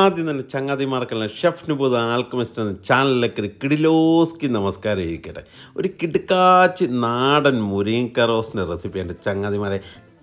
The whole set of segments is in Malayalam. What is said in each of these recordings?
ആദ്യം തന്നെ ചങ്ങാതിമാർക്കുള്ള ഷെഫ് നുബൂദ് ആൽക്കമിസ്റ്റ് എന്ന ചാനലിലേക്ക് ഒരു കിടിലോസ്കി നമസ്കാരം ഇരിക്കട്ടെ ഒരു കിടുക്കാച്ചി നാടൻ മുരിങ്ങ റോസ്റ്റിൻ്റെ റെസിപ്പി എൻ്റെ ചങ്ങാതിമാരെ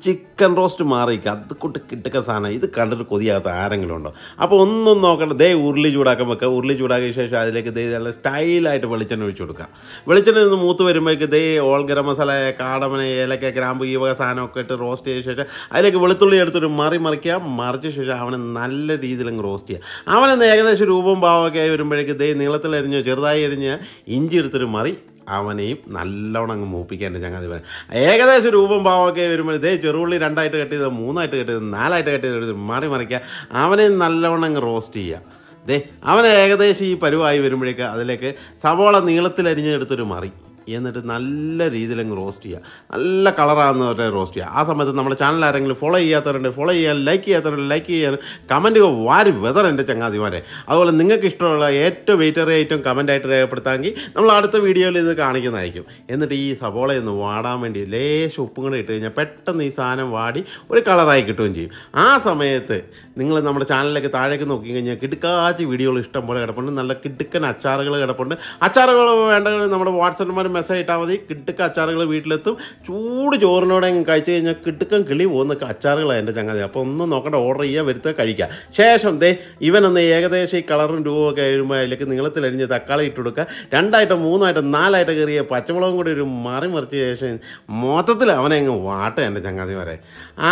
ചിക്കൻ റോസ്റ്റ് മാറിയിക്ക അത് കൂട്ട് കിട്ടുക സാധനം ഇത് കണ്ടിട്ട് കൊതിയാകാത്ത ആരെങ്കിലും ഉണ്ടോ അപ്പോൾ ഒന്നും നോക്കണ്ട ദേ ഉരുളി ചൂടാക്കാൻ വെക്കുക ഉരുളി ചൂടാക്കിയ ശേഷം അതിലേക്ക് ദേ നല്ല സ്റ്റൈലായിട്ട് വെളിച്ചെണ്ണ ഒഴിച്ചു കൊടുക്കുക വെളിച്ചെണ്ണ നിന്ന് മൂത്ത് വരുമ്പോഴേക്ക് ദേ ഓൾ ഗരം മസാല കാടമന ഏലക്ക ഗ്രാമ്പ് ഈ വക സാധനമൊക്കെ ഇട്ട് റോസ്റ്റ് ചെയ്ത ശേഷം അതിലേക്ക് വെളുത്തുള്ളി എടുത്തൊരു മറി മറിക്കുക മറിച്ച ശേഷം അവനെ നല്ല രീതിയിലങ്ങ് റോസ്റ്റ് ചെയ്യുക അവനെന്ന് ഏകദേശം രൂപം ഭാവമൊക്കെ ആയി വരുമ്പോഴേക്ക് ദേ നീളത്തിൽ എരിഞ്ഞ് ചെറുതായി എരിഞ്ഞ് ഇഞ്ചി എടുത്തൊരു മറി അവനെയും നല്ലോണം അങ്ങ് മൂപ്പിക്കാണ്ട് ഞങ്ങൾ അത് ഏകദേശം രൂപം ഭാവമൊക്കെ വരുമ്പോൾ ഇതേ ചെറുള്ളി രണ്ടായിട്ട് കെട്ടിയത് മൂന്നായിട്ട് കെട്ടിയത് നാലായിട്ട് കെട്ടിയത് മാറി മറിക്കുക അവനെയും നല്ലോണം അങ്ങ് റോസ്റ്റ് ചെയ്യുക ദേ അവൻ ഏകദേശം ഈ പരുവായി വരുമ്പോഴേക്ക് അതിലേക്ക് സവോള നീളത്തിലരിഞ്ഞെടുത്തൊരു മറി എന്നിട്ട് നല്ല രീതിയിൽ അങ്ങ് റോസ്റ്റ് ചെയ്യുക നല്ല കളറാകുന്നവരെ റോസ്റ്റ് ചെയ്യുക ആ സമയത്ത് നമ്മുടെ ചാനൽ ആരെങ്കിലും ഫോളോ ചെയ്യാത്തവരുണ്ട് ഫോളോ ചെയ്യാൻ ലൈക്ക് ചെയ്യാത്തവരുണ്ട് ലൈക്ക് ചെയ്യാൻ കമൻറ്റുകൾ വാരി വെതർ എൻ്റെ ചങ്ങാതിമാരെ അതുപോലെ നിങ്ങൾക്ക് ഇഷ്ടമുള്ള ഏറ്റവും വെയിറ്ററി ഐറ്റം കമൻറ്റായിട്ട് രേഖപ്പെടുത്താമെങ്കിൽ നമ്മൾ അടുത്ത വീഡിയോയിൽ ഇത് കാണിക്കുന്നതായിരിക്കും എന്നിട്ട് ഈ സവോളയൊന്ന് വാടാൻ വേണ്ടി ലേശം ഉപ്പും കൂടെ ഇട്ട് കഴിഞ്ഞാൽ പെട്ടെന്ന് ഈ സാധനം വാടി ഒരു കളറായി കിട്ടുകയും ചെയ്യും ആ സമയത്ത് നിങ്ങൾ നമ്മുടെ ചാനലിലേക്ക് താഴേക്ക് നോക്കി കഴിഞ്ഞാൽ കിടുക്കാച്ച വീഡിയോകൾ ഇഷ്ടം പോലെ കിടപ്പുണ്ട് നല്ല കിടുക്കൻ അച്ചാറുകൾ കിടപ്പുണ്ട് അച്ചാറുകൾ വേണ്ടെങ്കിൽ നമ്മുടെ വാട്സപ്പുമാരും മെസ്സായിട്ടാൽ മതി കിട്ടുക്ക അച്ചാറുകൾ വീട്ടിലെത്തും ചൂട് ചോറിനോടെ കഴിച്ചു കഴിഞ്ഞാൽ കിട്ടുക്കം കിളി പോകുന്ന അച്ചാറുകളാണ് എൻ്റെ ചങ്ങാതി അപ്പോൾ ഒന്നും നോക്കേണ്ട ഓർഡർ ചെയ്യുക വരുത്തുക കഴിക്കുക ശേഷം ദേ ഇവനൊന്ന് ഏകദേശം ഈ കളറും രൂപമൊക്കെ വരുമ്പോൾ അതിലേക്ക് നീളത്തിൽ അരിഞ്ഞ് തക്കാളി ഇട്ട് കൊടുക്കുക രണ്ടായിട്ടോ മൂന്നായിട്ടോ നാലായിട്ടോ കയറിയ പച്ചമുളകും കൂടി ഒരു മറി മറിച്ച ശേഷം മൊത്തത്തിൽ അവനെ അങ്ങ് വാട്ട എൻ്റെ ചങ്ങാതി വരെ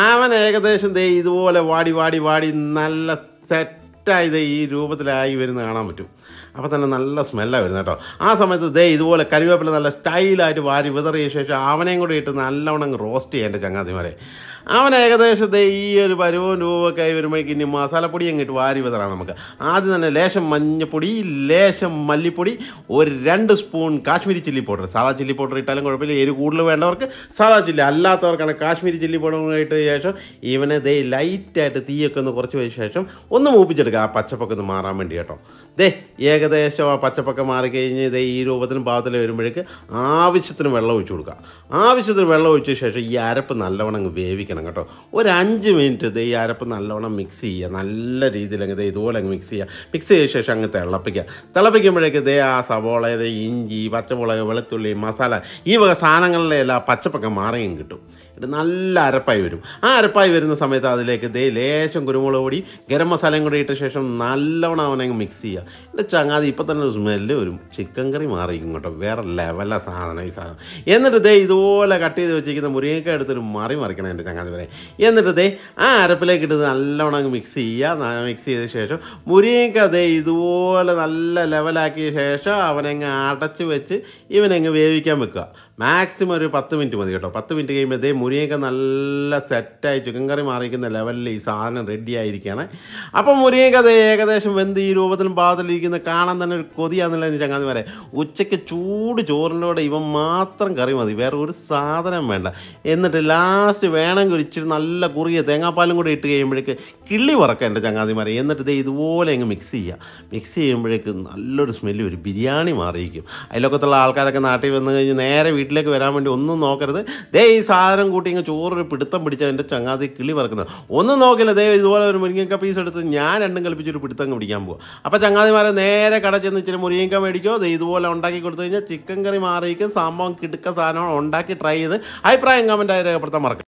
അവൻ ഏകദേശം ദേ ഇതുപോലെ വാടി വാടി വാടി നല്ല സെറ്റ് കറക്റ്റായി ഈ രൂപത്തിലായി വരുന്ന കാണാൻ പറ്റും അപ്പോൾ തന്നെ നല്ല സ്മെല്ലാണ് വരുന്നത് കേട്ടോ ആ സമയത്ത് ദേ ഇതുപോലെ കരുവേപ്പില നല്ല സ്റ്റൈലായിട്ട് വാരി വിതറിയ ശേഷം അവനെയും കൂടി ഇട്ട് നല്ലവണ്ണം റോസ്റ്റ് ചെയ്യേണ്ട ചങ്ങാതിമാരെ അവൻ ഏകദേശം ഈ ഒരു പരുവവും രൂപമൊക്കെ ആയി വരുമ്പോഴേക്കും ഇനി മസാലപ്പൊടി അങ്ങിട്ട് വാരി വിതറാം നമുക്ക് ആദ്യം തന്നെ ലേശം മഞ്ഞപ്പൊടി ലേശം മല്ലിപ്പൊടി ഒരു രണ്ട് സ്പൂൺ കാശ്മീരി ചില്ലി പൗഡർ സാധാ ചില്ലി പൗഡർ ഇട്ടാലും കുഴപ്പമില്ല എരി കൂടുതൽ വേണ്ടവർക്ക് സാധാ ചില്ലി അല്ലാത്തവർക്കാണ് കാശ്മീരി ചില്ലി പൗഡർ ഇട്ട ശേഷം ഇവനെ ദേ ലൈറ്റായിട്ട് തീയൊക്കെ ഒന്ന് കുറച്ച് വെച്ച ശേഷം ഒന്ന് മൂപ്പിച്ചെടുക്കാം ആ പച്ചപ്പൊക്കെ ഒന്ന് മാറാൻ വേണ്ടി കേട്ടോ ദേ ഏകദേശം ആ പച്ചപ്പൊക്കെ മാറിക്കഴിഞ്ഞ് ഇതേ ഈ രൂപത്തിന് ഭാഗത്തിൽ വരുമ്പോഴേക്ക് ആവശ്യത്തിന് വെള്ളം ഒഴിച്ചു കൊടുക്കുക ആവശ്യത്തിന് വെള്ളം ഒഴിച്ച ശേഷം ഈ അരപ്പ് നല്ലവണ്ണം അങ്ങ് വേവിക്കണം കേട്ടോ ഒരു അഞ്ച് മിനിറ്റ് ഇതേ ഈ അരപ്പ് നല്ലവണ്ണം മിക്സ് ചെയ്യുക നല്ല രീതിയിൽ അങ്ങ് ഇതേ ഇതുപോലെ അങ്ങ് മിക്സ് ചെയ്യുക മിക്സ് ചെയ്ത ശേഷം അങ്ങ് തിളപ്പിക്കുക തിളപ്പിക്കുമ്പോഴേക്ക് ഇതേ ആ സവോള ഇതേ ഇഞ്ചി പച്ചമുളക് വെളുത്തുള്ളി മസാല ഈ വക സാധനങ്ങളിലെ എല്ലാ പച്ചപ്പൊക്കെ മാറുകയും കിട്ടും ഇത് നല്ല അരപ്പായി വരും ആ അരപ്പായി വരുന്ന സമയത്ത് അതിലേക്ക് ദേ ലേശം കുരുമുളക് പൊടി ഗരം മസാലയും കൂടി ഇട്ട ശേഷം നല്ലവണ്ണം അവനങ്ങ് മിക്സ് ചെയ്യുക എൻ്റെ ചങ്ങാതി ഇപ്പം തന്നെ ഒരു സ്മെല്ല് വരും ചിക്കൻ കറി മാറിയിരിക്കും കേട്ടോ വേറെ ലെവല സാധനം ഈ സാധനം എന്നിട്ട് ദേ ഇതുപോലെ കട്ട് ചെയ്ത് വെച്ചിരിക്കുന്ന മുരിങ്ങക്ക എടുത്തൊരു മറി മറിക്കണം എൻ്റെ ചങ്ങാതി വരെ എന്നിട്ട് ദേ ആ അരപ്പിലേക്ക് ഇട്ട് നല്ലവണ്ണം അങ്ങ് മിക്സ് ചെയ്യുക മിക്സ് ചെയ്ത ശേഷം മുരിങ്ങക്ക ദേ ഇതുപോലെ നല്ല ലെവലാക്കിയ ശേഷം അവനങ്ങ് അടച്ച് വെച്ച് ഇവനങ്ങ് വേവിക്കാൻ വെക്കുക മാക്സിമം ഒരു പത്ത് മിനിറ്റ് മതി കേട്ടോ പത്ത് മിനിറ്റ് കഴിയുമ്പോൾ ദേ മുരിങ്ങക്ക നല്ല സെറ്റായി ചിക്കൻ കറി മാറിയിരിക്കുന്ന ലെവലിൽ ഈ സാധനം റെഡി ആയിരിക്കുകയാണ് അപ്പം മുരിങ്ങക്ക ഏകദേ ഏകദേശം എന്ത് ഈ രൂപത്തിലും പാകത്തിലിരിക്കുന്ന കാണാൻ തന്നെ ഒരു കൊതിയാന്നുള്ള ചങ്ങാതിമാരെ ഉച്ചയ്ക്ക് ചൂട് ചോറിൻ്റെ ഇവൻ മാത്രം കറി മതി വേറെ ഒരു സാധനം വേണ്ട എന്നിട്ട് ലാസ്റ്റ് വേണമെങ്കിൽ ഇച്ചിരി നല്ല കുറിയ തേങ്ങാപ്പാലും കൂടി ഇട്ട് കഴിയുമ്പോഴേക്ക് കിള്ളി പറക്കാം എൻ്റെ ചങ്ങാതിമാരെ എന്നിട്ട് ഇത് ഇതുപോലെ അങ്ങ് മിക്സ് ചെയ്യുക മിക്സ് ചെയ്യുമ്പോഴേക്ക് നല്ലൊരു സ്മെല്ല് ഒരു ബിരിയാണി മാറിയിരിക്കും അതിലൊക്കത്തുള്ള ആൾക്കാരൊക്കെ നാട്ടിൽ വന്നു കഴിഞ്ഞ് നേരെ വീട്ടിലേക്ക് വരാൻ വേണ്ടി ഒന്നും നോക്കരുത് ദേ ഈ സാധനം കൂട്ടി ഇങ്ങ് ചോറൊരു പിടുത്തം പിടിച്ച എൻ്റെ ചങ്ങാതി കിളി പറക്കുന്നത് ഒന്നും നോക്കില്ല ദേ ഇതുപോലെ ഒരു മുരിങ്ങക്ക പീസ് എടുത്ത് ഞാൻ രണ്ടും കൽപ്പിച്ചൊരു പിടുത്തങ്ങ് പിടിക്കാൻ പോകുക അപ്പോൾ ചങ്ങാതിമാരെ നേരെ കട ചെന്ന് ഇച്ചിരി മുരിയങ്ക മേടിക്കോ ഇത് ഇതുപോലെ ഉണ്ടാക്കി കൊടുത്തു കഴിഞ്ഞാൽ ചിക്കൻ കറി മാറിയിരിക്കും സംഭവം കിടുക്ക സാധനം ഉണ്ടാക്കി ട്രൈ ചെയ്ത് അഭിപ്രായം കമൻറ്റായി രേഖപ്പെടുത്താൻ മറക്കാം